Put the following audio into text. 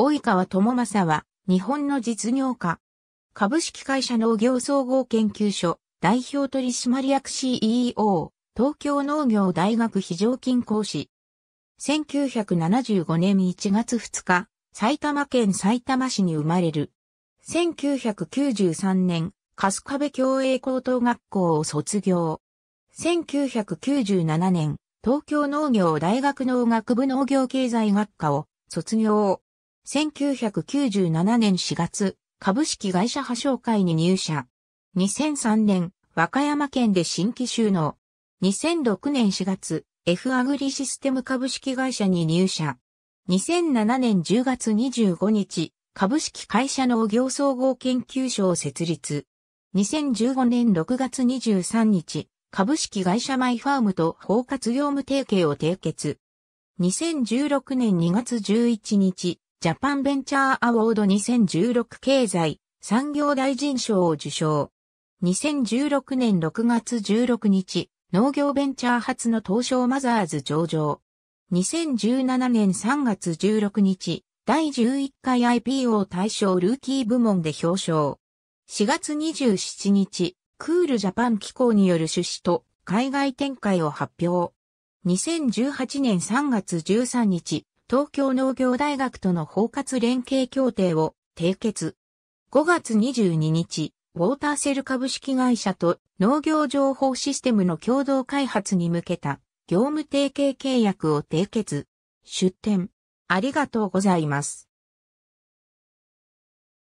及川智正は、日本の実業家。株式会社農業総合研究所、代表取締役 CEO、東京農業大学非常勤講師。1975年1月2日、埼玉県埼玉市に生まれる。1993年、春日部共栄高等学校を卒業。1997年、東京農業大学農学部農業経済学科を卒業。1997年4月、株式会社破傷会に入社。2003年、和歌山県で新規収納。2006年4月、F アグリシステム株式会社に入社。2007年10月25日、株式会社農業総合研究所を設立。2015年6月23日、株式会社マイファームと包括業務提携を締結。2016年2月11日、ジャパンベンチャーアワード2016経済産業大臣賞を受賞。2016年6月16日、農業ベンチャー初の東証マザーズ上場。2017年3月16日、第11回 IPO 対象ルーキー部門で表彰。4月27日、クールジャパン機構による出資と海外展開を発表。2018年3月13日、東京農業大学との包括連携協定を締結。5月22日、ウォーターセル株式会社と農業情報システムの共同開発に向けた業務提携契約を締結。出展。ありがとうございます。